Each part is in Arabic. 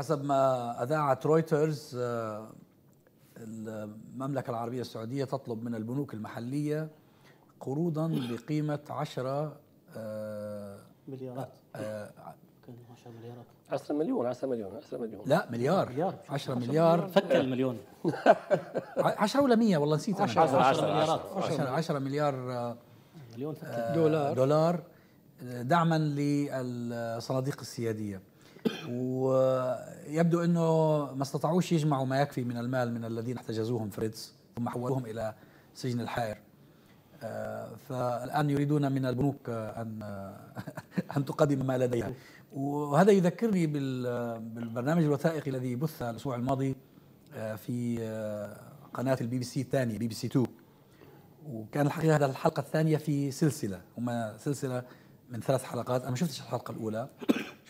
حسب ما أذاعت رويترز آه، المملكة العربية السعودية تطلب من البنوك المحلية قروضا بقيمة 10 آه، مليارات 10 آه، مليارات 10 مليون 10 مليون 10 مليون لا مليار 10 مليار فك المليون 10 ولا 100 والله نسيت 10 10 مليارات 10 مليار مليون دولار دولار دعما للصناديق السياديه ويبدو انه ما استطاعوش يجمعوا ما يكفي من المال من الذين احتجزوهم فريدز ثم حولوهم الى سجن الحائر آه، فالان يريدون من البنوك ان ان تقدم ما لديها وهذا يذكرني بالبرنامج الوثائقي الذي بث الاسبوع الماضي آه، في آه، قناه البي بي سي الثانيه بي بي سي 2 وكان الحقيقه هذا الحلقه الثانيه في سلسله هم سلسله من ثلاث حلقات انا ما شفتش الحلقه الاولى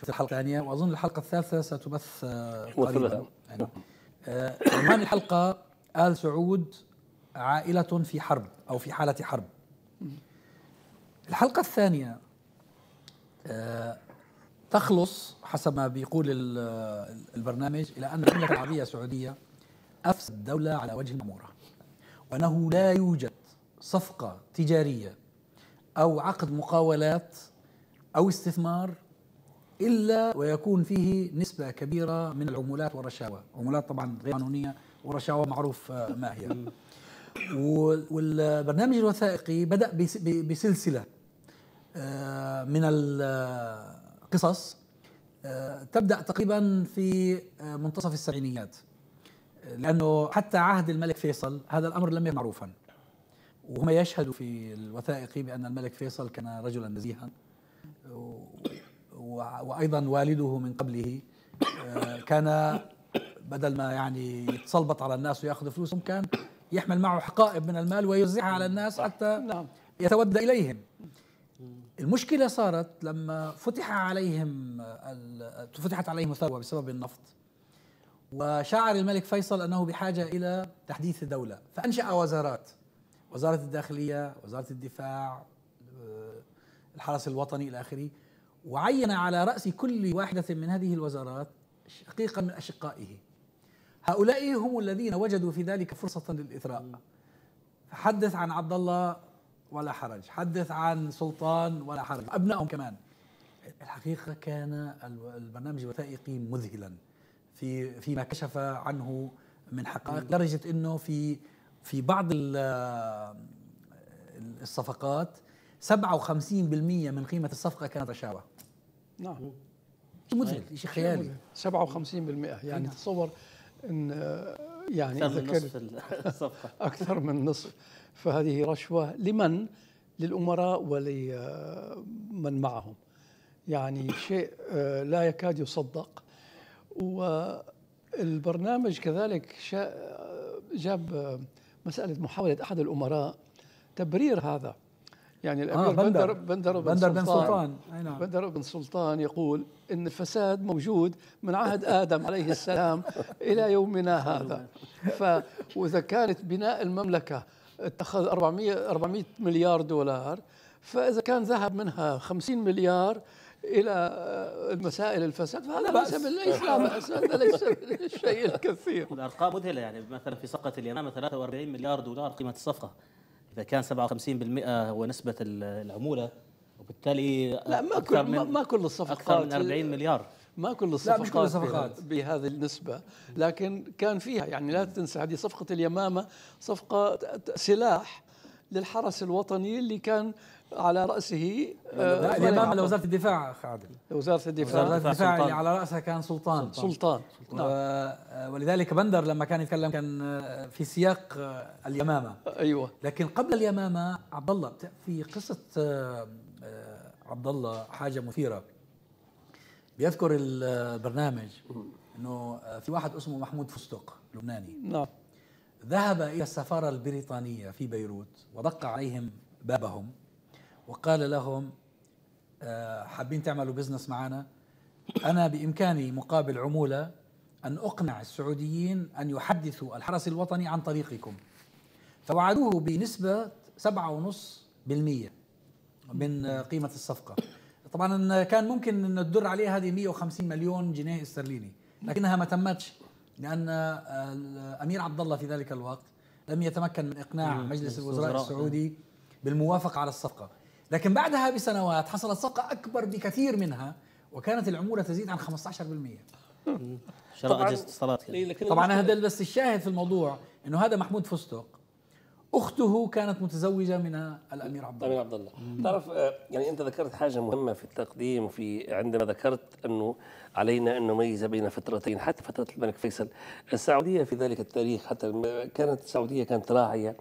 شوف الحلقه الثانيه واظن الحلقه الثالثه ستبث قريبا يعني. عنوان الحلقه ال سعود عائله في حرب او في حاله حرب الحلقه الثانيه آه، تخلص حسب ما بيقول آه، البرنامج الى ان المملكه العربيه السعوديه افسد الدوله على وجه الماموره وانه لا يوجد صفقه تجاريه او عقد مقاولات او استثمار إلا ويكون فيه نسبة كبيرة من العمولات والرشاوى عمولات طبعا غير قانونية ورشاوى معروف آه، ما هي والبرنامج الوثائقي بدأ بسلسلة آه، من القصص آه، تبدأ تقريبا في منتصف السبعينيات لأنه حتى عهد الملك فيصل هذا الأمر لم يكن معروفا وهم يشهدوا في الوثائقي بأن الملك فيصل كان رجلا نزيها وايضا والده من قبله آه، كان بدل ما يعني يتسلبط على الناس وياخذ فلوسهم كان يحمل معه حقائب من المال ويوزعها على الناس حتى نعم. يتودى اليهم المشكله صارت لما فتح عليهم فتحت عليهم الثروه بسبب النفط وشعر الملك فيصل انه بحاجه الى تحديث الدوله فانشا وزارات وزاره الداخليه وزاره الدفاع آه، الحرس الوطني الى اخره وعين على رأس كل واحدة من هذه الوزارات شقيقا من أشقائه هؤلاء هم الذين وجدوا في ذلك فرصة للإثراء حدث عن عبد الله ولا حرج حدث عن سلطان ولا حرج أبنائهم كمان الحقيقة كان البرنامج الوثائقي مذهلا في فيما كشف عنه من حقائق لدرجة أنه في في بعض الصفقات 57% من قيمة الصفقة كانت رشاوى نعم مذهل شيء خيالي 57% يعني نعم. تصور ان آه، يعني اكثر من نصف الصفقه اكثر من نصف فهذه رشوه لمن؟ للامراء ولمن آه، معهم يعني شيء آه، لا يكاد يصدق والبرنامج كذلك جاب مساله محاوله احد الامراء تبرير هذا يعني الامير آه بندر بندر بن بندر بن سلطان, بن سلطان. نعم. بندر بن سلطان يقول ان الفساد موجود من عهد ادم عليه السلام الى يومنا هذا ف واذا كانت بناء المملكه اتخذ 400 400 مليار دولار فاذا كان ذهب منها 50 مليار الى المسائل آه، الفساد فهذا ليس ليس لا باس هذا ليس الشيء الكثير الارقام مذهله يعني مثلا في صفقه اليمامه 43 مليار دولار قيمه الصفقه اذا كان 57% هو نسبه العموله وبالتالي لا ما كل من ما كل الصفقات اكثر من 40 مليار ما كل الصفقات, لا مش كل الصفقات بهذه النسبة لكن كان فيها يعني لا تنسى هذه صفقة اليمامة صفقة سلاح للحرس الوطني اللي كان على راسه آه، الامام على وزاره الدفاع اخ عادل وزاره الدفاع وزاره الدفاع يعني سلطان. اللي على راسها كان سلطان سلطان, سلطان. سلطان. آه، نعم. ولذلك بندر لما كان يتكلم كان آه، في سياق اليمامه ايوه لكن قبل اليمامه عبد الله في قصه عبد الله حاجه مثيره بيذكر البرنامج انه في واحد اسمه محمود فستق لبناني نعم ذهب الى السفاره البريطانيه في بيروت ودق عليهم بابهم وقال لهم آه، حابين تعملوا بزنس معنا أنا بإمكاني مقابل عمولة أن أقنع السعوديين أن يحدثوا الحرس الوطني عن طريقكم فوعدوه بنسبة 7.5% من قيمة الصفقة طبعا كان ممكن أن تدر عليه هذه 150 مليون جنيه استرليني لكنها ما تمتش لأن الأمير عبد الله في ذلك الوقت لم يتمكن من إقناع مجلس الوزراء السعودي بالموافقة على الصفقة لكن بعدها بسنوات حصلت صفقة أكبر بكثير منها وكانت العمولة تزيد عن 15% شراء أجهزة يعني. طبعا هذا بس الشاهد في الموضوع أنه هذا محمود فستق اخته كانت متزوجه من الامير عبد الله الامير عبد الله تعرف آه، يعني انت ذكرت حاجه مهمه في التقديم في عندما ذكرت انه علينا ان نميز بين فترتين حتى فتره الملك فيصل السعوديه في ذلك التاريخ حتى آه، كانت السعوديه كانت راعيه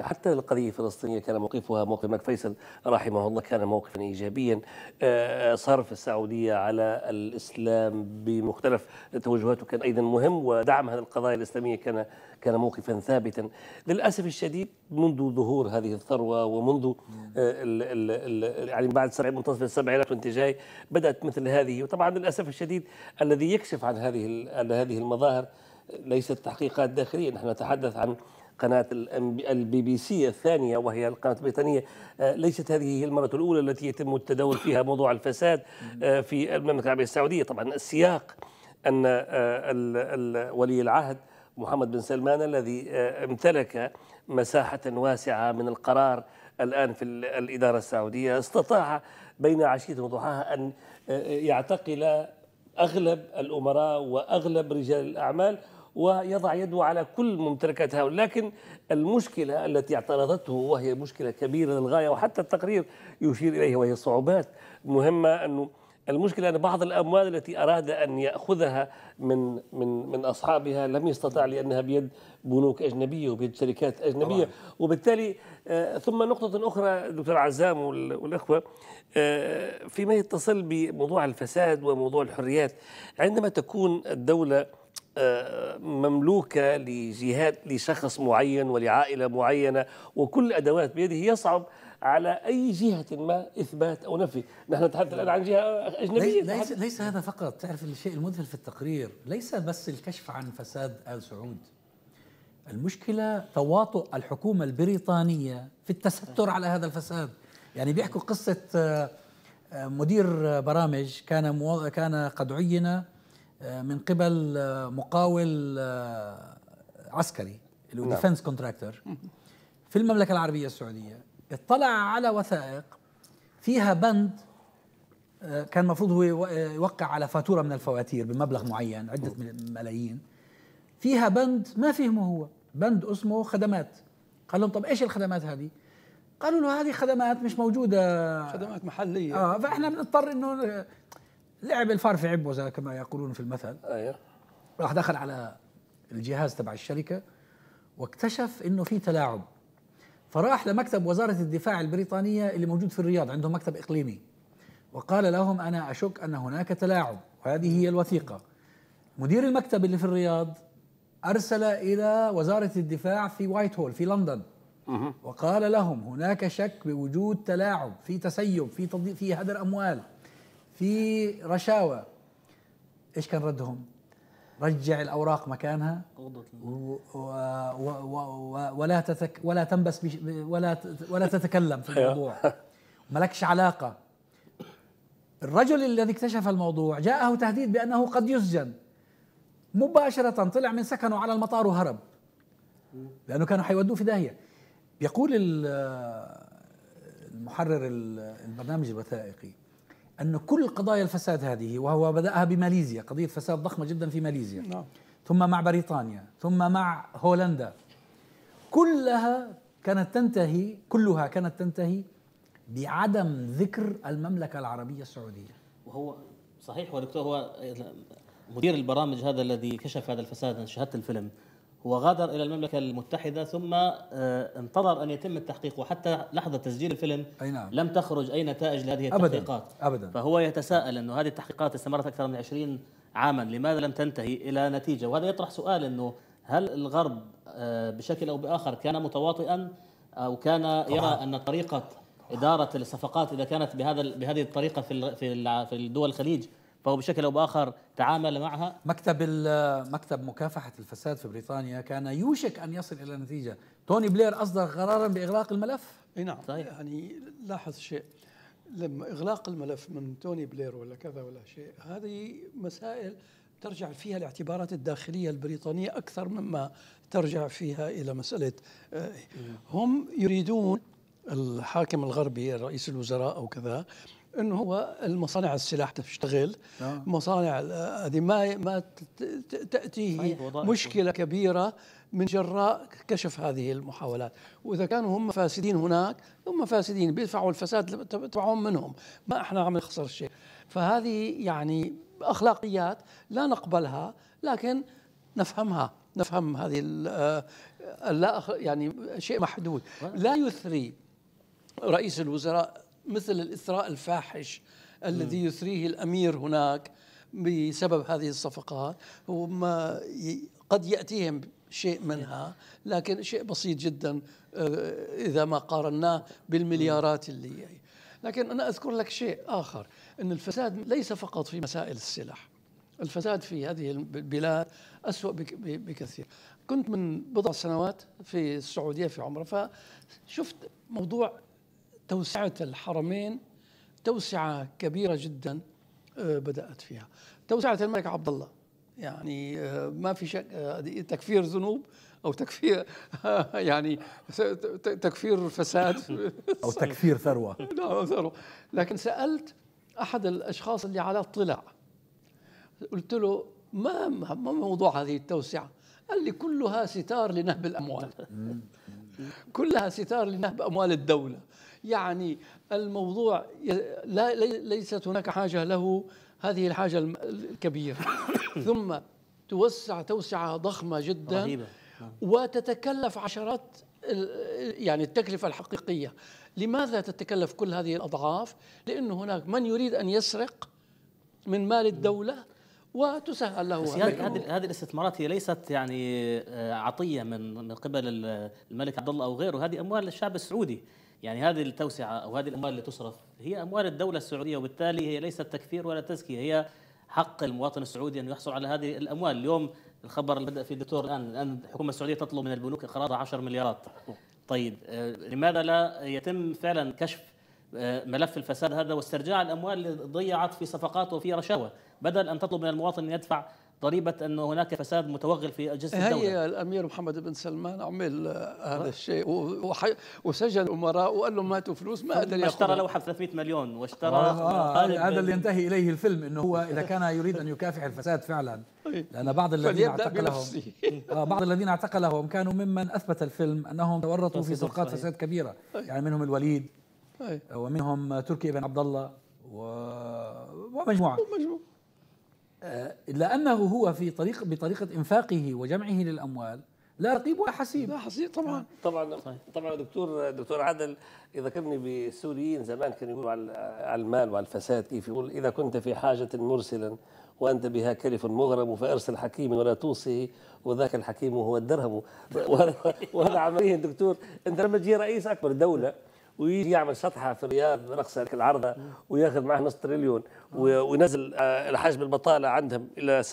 حتى القضية الفلسطينية كان موقفها موقف الملك فيصل رحمه الله كان موقفا إيجابيا آه، صرف السعودية على الإسلام بمختلف توجهاته كان أيضا مهم ودعم هذه القضايا الإسلامية كان كان موقفا ثابتا للأسف الشديد منذ ظهور هذه الثروة ومنذ آه، يعني بعد منتصف السبعينات وانت جاي بدأت مثل هذه وطبعا للأسف الشديد الذي يكشف عن هذه عن هذه المظاهر ليست تحقيقات داخلية نحن نتحدث عن قناة البي بي سي الثانية وهي القناة البريطانية آه، ليست هذه هي المرة الأولى التي يتم التداول فيها موضوع الفساد آه، في المملكة العربية السعودية طبعا السياق أن آه، ولي العهد محمد بن سلمان الذي امتلك مساحة واسعة من القرار الآن في الإدارة السعودية استطاع بين عشية وضحاها أن يعتقل أغلب الأمراء وأغلب رجال الأعمال ويضع يده على كل ممتلكات هؤلاء لكن المشكلة التي اعترضته وهي مشكلة كبيرة للغاية وحتى التقرير يشير إليها وهي صعوبات مهمة أنه المشكلة أن بعض الأموال التي أراد أن يأخذها من من من أصحابها لم يستطع لأنها بيد بنوك أجنبية وبيد شركات أجنبية طبعا. وبالتالي آه، ثم نقطة أخرى دكتور عزام والأخوة آه، فيما يتصل بموضوع الفساد وموضوع الحريات عندما تكون الدولة آه، مملوكة لجهات لشخص معين ولعائلة معينة وكل أدوات بيده يصعب على أي جهة ما إثبات أو نفي نحن نتحدث الآن عن جهة أجنبية ليس, ليس هذا فقط تعرف الشيء المذهل في التقرير ليس بس الكشف عن فساد آل سعود المشكلة تواطؤ الحكومة البريطانية في التستر على هذا الفساد يعني بيحكوا قصة آه، آه، مدير برامج كان كان قد عين آه، من قبل آه، مقاول آه، عسكري اللي هو ديفنس نعم. كونتراكتور في المملكه العربيه السعوديه اطلع على وثائق فيها بند كان المفروض هو يوقع على فاتوره من الفواتير بمبلغ معين عده ملايين فيها بند ما فهمه هو بند اسمه خدمات قال لهم طب ايش الخدمات هذه قالوا له هذه خدمات مش موجوده خدمات محليه اه فاحنا بنضطر انه لعب الفار في عبوزة كما يقولون في المثل ايوه راح دخل على الجهاز تبع الشركة واكتشف انه في تلاعب فراح لمكتب وزارة الدفاع البريطانية اللي موجود في الرياض عندهم مكتب إقليمي وقال لهم أنا أشك أن هناك تلاعب وهذه هي الوثيقة مدير المكتب اللي في الرياض أرسل إلى وزارة الدفاع في وايت هول في لندن وقال لهم هناك شك بوجود تلاعب في تسيب في في هدر أموال في رشاوى ايش كان ردهم؟ رجع الاوراق مكانها و و و ولا تتك ولا تنبس بش ولا ولا تتكلم في أيوه. الموضوع ملكش علاقه الرجل الذي اكتشف الموضوع جاءه تهديد بانه قد يسجن مباشره طلع من سكنه على المطار وهرب لانه كانوا حيودوه في داهيه يقول المحرر البرنامج الوثائقي أن كل قضايا الفساد هذه وهو بدأها بماليزيا قضية فساد ضخمة جدا في ماليزيا نعم. ثم مع بريطانيا ثم مع هولندا كلها كانت تنتهي كلها كانت تنتهي بعدم ذكر المملكة العربية السعودية وهو صحيح ودكتور هو مدير البرامج هذا الذي كشف هذا الفساد أنا شاهدت الفيلم وغادر الى المملكه المتحده ثم آه، انتظر ان يتم التحقيق وحتى لحظه تسجيل الفيلم أي نعم. لم تخرج اي نتائج لهذه التحقيقات ابدا ابدا فهو يتساءل انه هذه التحقيقات استمرت اكثر من 20 عاما لماذا لم تنتهي الى نتيجه وهذا يطرح سؤال انه هل الغرب آه، بشكل او باخر كان متواطئا او كان يرى ان طريقه اداره الصفقات اذا كانت بهذا بهذه الطريقه في في دول الخليج فهو بشكل او باخر تعامل معها مكتب مكتب مكافحه الفساد في بريطانيا كان يوشك ان يصل الى نتيجه توني بلير اصدر قرارا باغلاق الملف اي نعم صحيح. طيب. يعني لاحظ شيء لما اغلاق الملف من توني بلير ولا كذا ولا شيء هذه مسائل ترجع فيها الاعتبارات الداخليه البريطانيه اكثر مما ترجع فيها الى مساله آه، هم يريدون الحاكم الغربي رئيس الوزراء او كذا انه هو المصانع السلاح تشتغل نعم. مصانع هذه ما ما تاتيه مشكله كبيره من جراء كشف هذه المحاولات واذا كانوا هم فاسدين هناك هم فاسدين بيدفعوا الفساد تبعهم منهم ما احنا عم نخسر شيء فهذه يعني اخلاقيات لا نقبلها لكن نفهمها نفهم هذه آه، لا يعني شيء محدود لا يثري رئيس الوزراء مثل الإثراء الفاحش الذي يثريه الأمير هناك بسبب هذه الصفقات وما قد يأتيهم شيء منها لكن شيء بسيط جدا آه، إذا ما قارناه بالمليارات اللي لكن أنا أذكر لك شيء آخر أن الفساد ليس فقط في مسائل السلاح الفساد في هذه البلاد أسوأ بكثير كنت من بضع سنوات في السعودية في عمرة فشفت موضوع توسعة الحرمين توسعة كبيرة جدا آه، بدأت فيها توسعة الملك عبد الله يعني آه، ما في شك آه، تكفير ذنوب او تكفير يعني تكفير فساد او تكفير ثروه نعم ثروه لكن سالت احد الاشخاص اللي على اطلاع قلت له ما ما موضوع هذه التوسعه؟ قال لي كلها ستار لنهب الاموال كلها ستار لنهب اموال الدوله يعني الموضوع لا ليست هناك حاجة له هذه الحاجة الكبيرة ثم توسع توسعة ضخمة جدا رهيبة. نعم. وتتكلف عشرات يعني التكلفة الحقيقية لماذا تتكلف كل هذه الأضعاف لأنه هناك من يريد أن يسرق من مال الدولة وتسهل له هذه هذه الاستثمارات هي ليست يعني آه، عطيه من من قبل الملك عبد الله او غيره هذه اموال الشعب السعودي يعني هذه التوسعه او هذه الاموال اللي تصرف هي اموال الدوله السعوديه وبالتالي هي ليست تكفير ولا تزكيه هي حق المواطن السعودي انه يحصل على هذه الاموال اليوم الخبر اللي بدا فيه الدكتور الان الان الحكومه السعوديه تطلب من البنوك اقراض 10 مليارات طيب آه، لماذا لا يتم فعلا كشف آه، ملف الفساد هذا واسترجاع الاموال اللي ضيعت في صفقات وفي رشاوى بدل ان تطلب من المواطن ان يدفع ضريبه انه هناك فساد متوغل في اجهزه الدوله هي الامير محمد بن سلمان عمل هذا الشيء وسجل وسجن امراء وقال لهم ماتوا فلوس ما قدر ياخذ اشترى لوحه ب 300 مليون واشترى آه, آه، هذا اللي ينتهي اليه الفيلم انه هو اذا كان يريد ان يكافح الفساد فعلا طيب. لأن بعض الذين اعتقلهم آه، بعض الذين اعتقلهم كانوا ممن أثبت الفيلم أنهم تورطوا في سرقات فساد كبيرة طيب. يعني منهم الوليد طيب. ومنهم تركي بن عبد الله و... ومجموعة ومجموعة آه، لأنه هو في طريق بطريقة إنفاقه وجمعه للأموال لا رقيب ولا حسيب لا حسيب طبعا آه. طبعا طبعا دكتور دكتور عادل ذكرني بالسوريين زمان كانوا يقولوا على المال وعلى الفساد كيف يقول اذا كنت في حاجه مرسلا وانت بها كلف مغرم فارسل حكيما ولا توصه وذاك الحكيم هو الدرهم وهذا عمليا دكتور انت لما تجي رئيس اكبر دوله ويجي يعمل شطحه في الرياض رقصة العرضه وياخذ معه نص تريليون وينزل آه، حجم البطاله عندهم الى 0.4%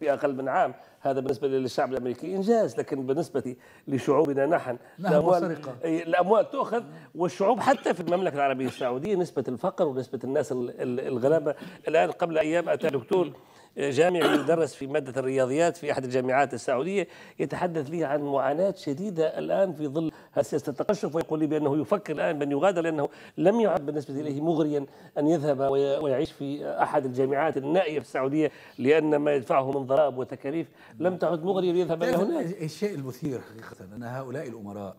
في اقل من عام هذا بالنسبه للشعب الامريكي انجاز لكن بالنسبه لشعوبنا نحن الاموال الاموال تؤخذ والشعوب حتى في المملكه العربيه السعوديه نسبه الفقر ونسبه الناس الغلابه الان قبل ايام اتى دكتور جامعي يدرس في مادة الرياضيات في أحد الجامعات السعودية يتحدث لي عن معاناة شديدة الآن في ظل سياسة التقشف ويقول لي بأنه يفكر الآن بأن يغادر لأنه لم يعد بالنسبة إليه مغريا أن يذهب ويعيش في أحد الجامعات النائية في السعودية لأن ما يدفعه من ضرائب وتكاليف لم تعد مغريا ليذهب إلى هناك الشيء المثير حقيقة أن هؤلاء الأمراء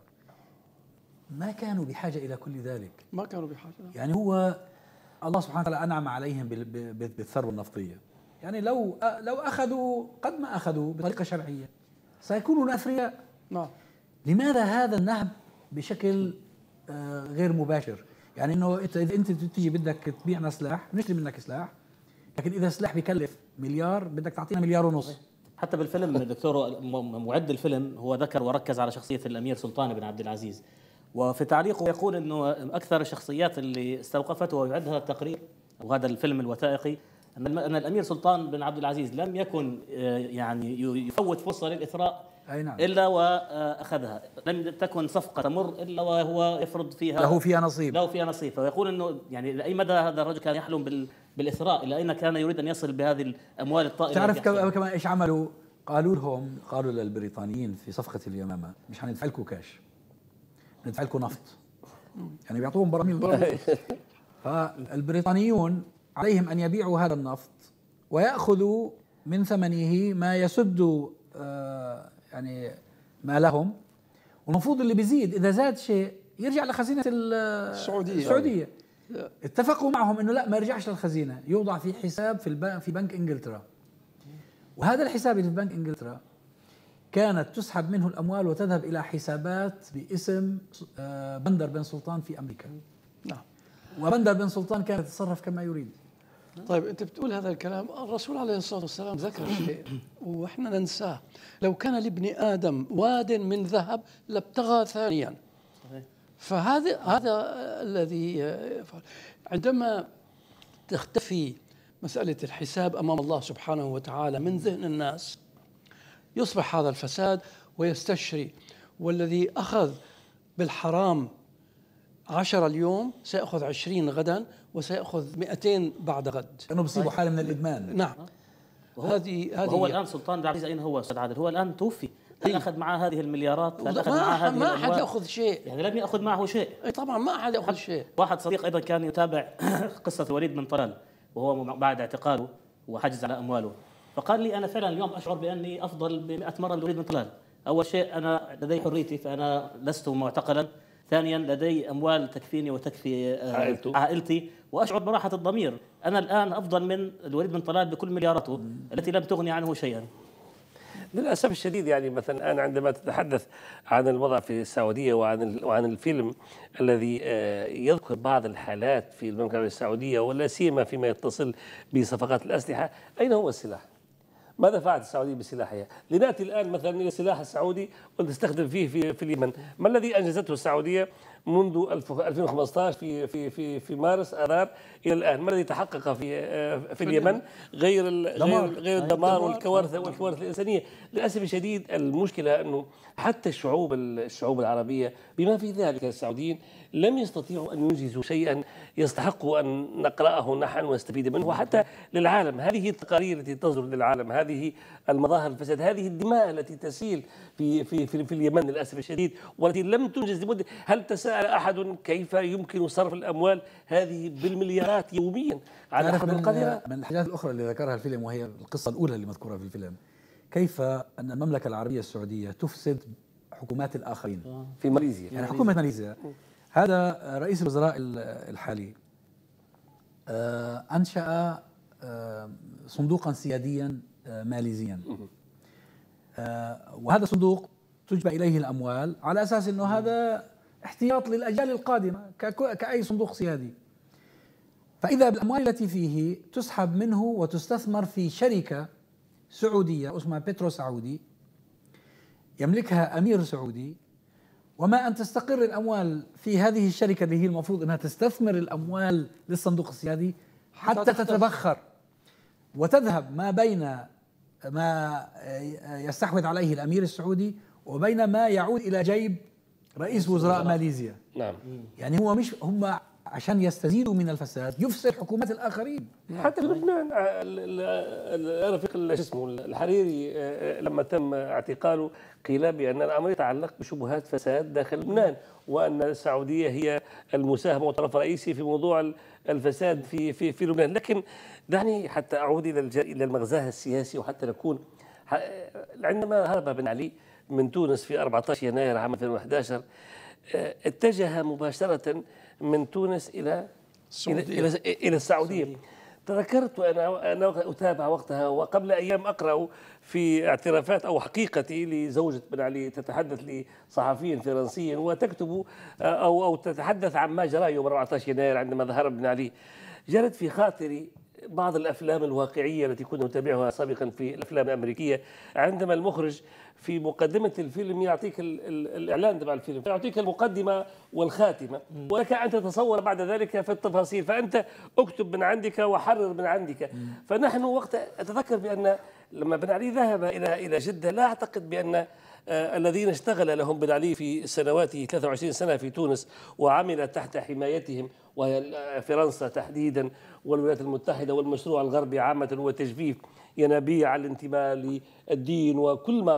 ما كانوا بحاجة إلى كل ذلك ما كانوا بحاجة يعني هو الله سبحانه وتعالى أنعم عليهم بالثروة النفطية يعني لو لو أخذوا قد ما أخذوا بطريقة شرعية سيكونون أثرياء نعم لماذا هذا النهب بشكل آه، غير مباشر يعني انه اذا انت تيجي بدك تبيعنا سلاح نشتري منك سلاح لكن اذا سلاح بكلف مليار بدك تعطينا مليار ونص حتى بالفيلم دكتور معد الفيلم هو ذكر وركز على شخصيه الامير سلطان بن عبد العزيز وفي تعليقه يقول انه اكثر الشخصيات اللي استوقفته ويعدها التقرير وهذا الفيلم الوثائقي ان الامير سلطان بن عبد العزيز لم يكن آه، يعني يفوت فرصه للاثراء أي نعم. الا واخذها لم تكن صفقه تمر الا وهو يفرض فيها له فيها نصيب له فيها نصيب فيقول انه يعني لاي مدى هذا الرجل كان يحلم بالاثراء الى اين كان يريد ان يصل بهذه الاموال الطائله تعرف كمان ايش عملوا؟ قالوا لهم قالوا للبريطانيين في صفقه اليمامه مش حندفع لكم كاش ندفع لكم نفط يعني بيعطوهم براميل فالبريطانيون عليهم ان يبيعوا هذا النفط وياخذوا من ثمنه ما يسد آه، يعني ما لهم والمفروض اللي بيزيد اذا زاد شيء يرجع لخزينه السعوديه السعوديه يعني. اتفقوا معهم انه لا ما يرجعش للخزينه يوضع في حساب في في بنك انجلترا وهذا الحساب اللي في بنك انجلترا كانت تسحب منه الاموال وتذهب الى حسابات باسم آه، بندر بن سلطان في امريكا نعم وبندر بن سلطان كان يتصرف كما يريد نعم. طيب انت بتقول هذا الكلام الرسول عليه الصلاه والسلام ذكر شيء واحنا ننساه لو كان لابن ادم واد من ذهب لابتغى ثانيا فهذا هذا الذي عندما تختفي مساله الحساب امام الله سبحانه وتعالى من ذهن الناس يصبح هذا الفساد ويستشري والذي اخذ بالحرام عشرة اليوم سيأخذ عشرين غدا وسيأخذ 200 بعد غد أنه بصيبه نعم. حالة من الإدمان نعم هذه هذه هو الآن سلطان عبد العزيز أين هو أستاذ عادل هو الآن توفي هل إيه. اخذ معه هذه المليارات؟ هل اخذ معه هذه ما احد ياخذ شيء يعني لم ياخذ معه شيء إيه، طبعا ما احد ياخذ شيء واحد صديق ايضا كان يتابع قصه وليد بن طلال وهو بعد اعتقاله وحجز على امواله فقال لي انا فعلا اليوم اشعر باني افضل ب 100 مره من وليد بن طلال اول شيء انا لدي حريتي فانا لست معتقلا ثانيا لدي اموال تكفيني وتكفي آه، عائلته. عائلتي واشعر براحه الضمير انا الان افضل من الوليد بن طلال بكل ملياراته التي لم تغني عنه شيئا للاسف الشديد يعني مثلا الان عندما تتحدث عن الوضع في السعوديه وعن وعن الفيلم الذي آه، يذكر بعض الحالات في المملكه العربيه السعوديه ولا سيما فيما يتصل بصفقات الاسلحه اين هو السلاح؟ ماذا فعلت السعوديه بسلاحها؟ لناتي الان مثلا الى السلاح السعودي ونستخدم فيه في, في اليمن، ما الذي انجزته السعوديه منذ 2015 في في في في مارس اذار الى الان ما الذي تحقق في آه، في اليمن غير غير غير آه، الدمار والكوارث آه، والكوارث الانسانيه للاسف الشديد المشكله انه حتى الشعوب الشعوب العربيه بما في ذلك السعوديين لم يستطيعوا ان ينجزوا شيئا يستحق ان نقراه نحن ونستفيد منه وحتى للعالم هذه التقارير التي تصدر للعالم هذه المظاهر الفساد هذه الدماء التي تسيل في في في, في اليمن للاسف الشديد والتي لم تنجز لمده هل تسال سأل أحد كيف يمكن صرف الأموال هذه بالمليارات يوميا على أحد القذرة من الحاجات الأخرى اللي ذكرها الفيلم وهي القصة الأولى اللي مذكورة في الفيلم كيف أن المملكة العربية السعودية تفسد حكومات الآخرين في ماليزيا يعني حكومة ماليزيا هذا رئيس الوزراء الحالي آه، أنشأ آه، صندوقا سياديا آه، ماليزيا وهذا الصندوق تجبى إليه الأموال على أساس أنه هذا احتياط للأجيال القادمة كأي صندوق سيادي فإذا بالأموال التي فيه تسحب منه وتستثمر في شركة سعودية اسمها بترو سعودي يملكها أمير سعودي وما أن تستقر الأموال في هذه الشركة اللي هي المفروض أنها تستثمر الأموال للصندوق السيادي حتى تتبخر وتذهب ما بين ما يستحوذ عليه الأمير السعودي وبين ما يعود إلى جيب رئيس وزراء ماليزيا نعم يعني هو مش هم عشان يستزيدوا من الفساد يفسد حكومات الاخرين حتى في لبنان آه، الرفيق شو اسمه الحريري آه، لما تم اعتقاله قيل بان الامر يتعلق بشبهات فساد داخل لبنان وان السعوديه هي المساهمه والطرف الرئيسي في موضوع الفساد في في في لبنان لكن دعني حتى اعود الى الى المغزاه السياسي وحتى نكون عندما هرب بن علي من تونس في 14 يناير عام 2011 آه، اتجه مباشرة من تونس إلى السعودية. إلى إلى السعودية تذكرت وأنا أنا أتابع وقتها وقبل أيام أقرأ في اعترافات أو حقيقتي لزوجة بن علي تتحدث لصحفي فرنسي وتكتب آه، أو أو تتحدث عما جرى يوم 14 يناير عندما ظهر بن علي جرت في خاطري بعض الافلام الواقعيه التي كنا نتابعها سابقا في الافلام الامريكيه عندما المخرج في مقدمة الفيلم يعطيك الـ الـ الإعلان تبع الفيلم يعطيك المقدمة والخاتمة ولك أن تتصور بعد ذلك في التفاصيل فأنت اكتب من عندك وحرر من عندك فنحن وقت أتذكر بأن لما بن علي ذهب إلى إلى جدة لا أعتقد بأن آه، الذين اشتغل لهم بن علي في سنواته 23 سنة في تونس وعمل تحت حمايتهم وهي آه، فرنسا تحديدا والولايات المتحدة والمشروع الغربي عامة والتجفيف ينابيع الانتماء للدين وكل ما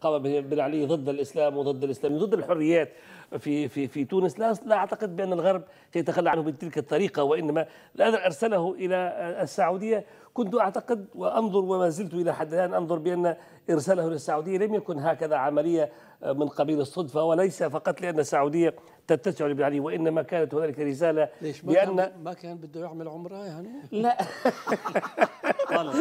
قام به بن علي ضد الاسلام وضد الاسلام ضد الحريات في في في تونس لا لا اعتقد بان الغرب سيتخلى عنه بتلك الطريقه وانما الذي ارسله الى السعوديه كنت اعتقد وانظر وما زلت الى حد الان انظر بان ارساله الى السعوديه لم يكن هكذا عمليه من قبيل الصدفه وليس فقط لان السعوديه تتسع لابن علي وانما كانت هنالك رساله ليش ما بان ما كان بده يعمل عمره يعني؟ لا خالص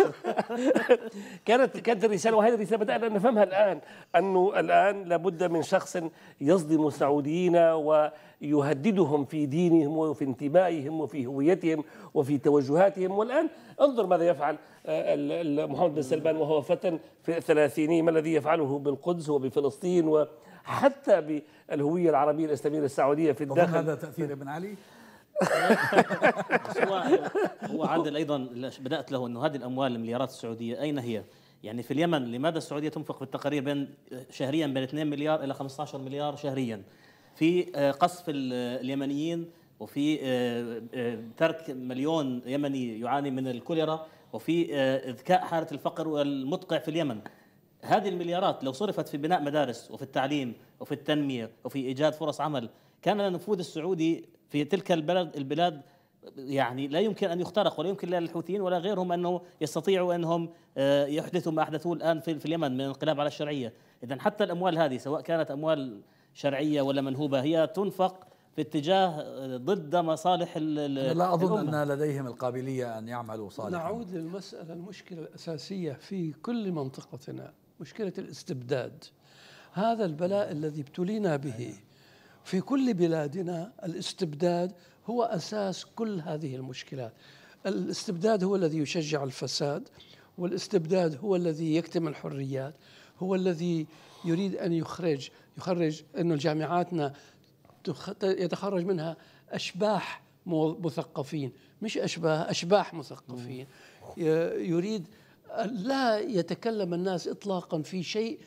كانت كانت الرساله وهذه الرساله بدانا نفهمها الان انه الان لابد من شخص يصدم السعوديين ويهددهم في دينهم وفي انتمائهم وفي هويتهم وفي توجهاتهم والان انظر ماذا يفعل آه، محمد بن سلمان وهو فتى في الثلاثيني ما الذي يفعله بالقدس وبفلسطين وحتى بالهويه العربيه الاسلاميه السعوديه في الداخل هذا تاثير ابن علي هو, هو عادل ايضا بدات له انه هذه الاموال المليارات السعوديه اين هي؟ يعني في اليمن لماذا السعوديه تنفق في التقارير بين شهريا بين 2 مليار الى 15 مليار شهريا؟ في آه، قصف اليمنيين وفي آه، آه، ترك مليون يمني يعاني من الكوليرا وفي اذكاء حاله الفقر والمدقع في اليمن هذه المليارات لو صرفت في بناء مدارس وفي التعليم وفي التنميه وفي ايجاد فرص عمل كان النفوذ السعودي في تلك البلد البلاد يعني لا يمكن ان يخترق ولا يمكن للحوثيين ولا غيرهم انه يستطيعوا انهم آه، يحدثوا ما احدثوه الان في اليمن من انقلاب على الشرعيه، اذا حتى الاموال هذه سواء كانت اموال شرعيه ولا منهوبه هي تنفق في اتجاه آه، ضد مصالح ال لا اظن الأمة. ان لديهم القابليه ان يعملوا صالحا نعود للمساله المشكله الاساسيه في كل منطقتنا مشكله الاستبداد هذا البلاء الذي ابتلينا به أيه. في كل بلادنا الاستبداد هو اساس كل هذه المشكلات الاستبداد هو الذي يشجع الفساد والاستبداد هو الذي يكتم الحريات هو الذي يريد ان يخرج يخرج انه جامعاتنا يتخرج منها اشباح مثقفين مش اشباه اشباح مثقفين يريد لا يتكلم الناس اطلاقا في شيء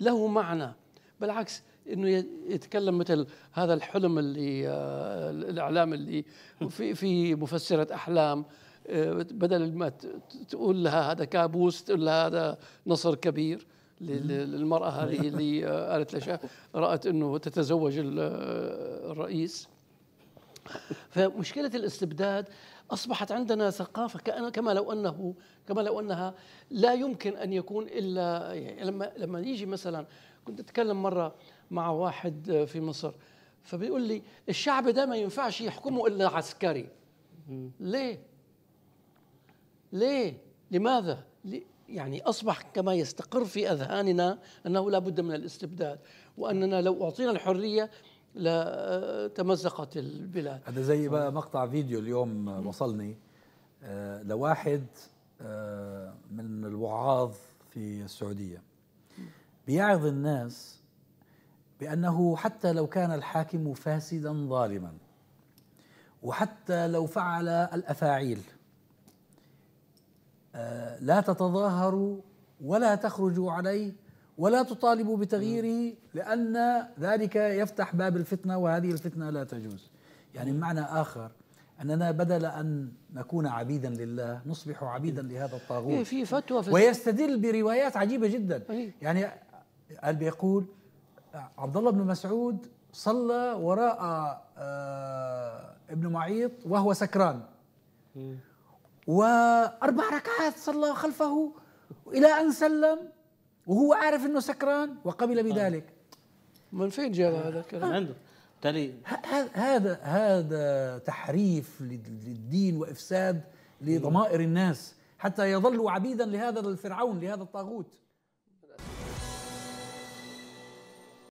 له معنى بالعكس انه يتكلم مثل هذا الحلم اللي آه، الاعلام اللي في في مفسره احلام آه، بدل ما تقول لها هذا كابوس تقول لها هذا نصر كبير للمرأة هذه اللي آه، قالت لها رأت أنه تتزوج الرئيس فمشكلة الاستبداد أصبحت عندنا ثقافة كأن كما لو أنه كما لو أنها لا يمكن أن يكون إلا يعني لما لما يجي مثلا كنت أتكلم مرة مع واحد في مصر فبيقول لي الشعب ده ما ينفعش يحكمه إلا عسكري ليه؟ ليه؟ لماذا؟ يعني أصبح كما يستقر في أذهاننا أنه لا بد من الاستبداد وأننا لو أعطينا الحرية لتمزقت البلاد هذا زي بقى مقطع فيديو اليوم وصلني آه، لواحد آه، من الوعاظ في السعودية بيعظ الناس بأنه حتى لو كان الحاكم فاسدا ظالما وحتى لو فعل الأفاعيل آه، لا تتظاهروا ولا تخرجوا عليه ولا تطالبوا بتغييره لأن ذلك يفتح باب الفتنة وهذه الفتنة لا تجوز يعني بمعنى آخر أننا بدل أن نكون عبيدا لله نصبح عبيدا لهذا الطاغوت إيه، في فتوى في ويستدل بروايات عجيبة جدا إيه. يعني قال بيقول عبد الله بن مسعود صلى وراء آه، ابن معيط وهو سكران وأربع ركعات صلى خلفه إلى أن سلم وهو عارف انه سكران وقبل آه. بذلك من فين جاب هذا آه. الكلام آه. عنده تالي هذا هذا تحريف للدين وافساد لضمائر الناس حتى يظلوا عبيدا لهذا الفرعون لهذا الطاغوت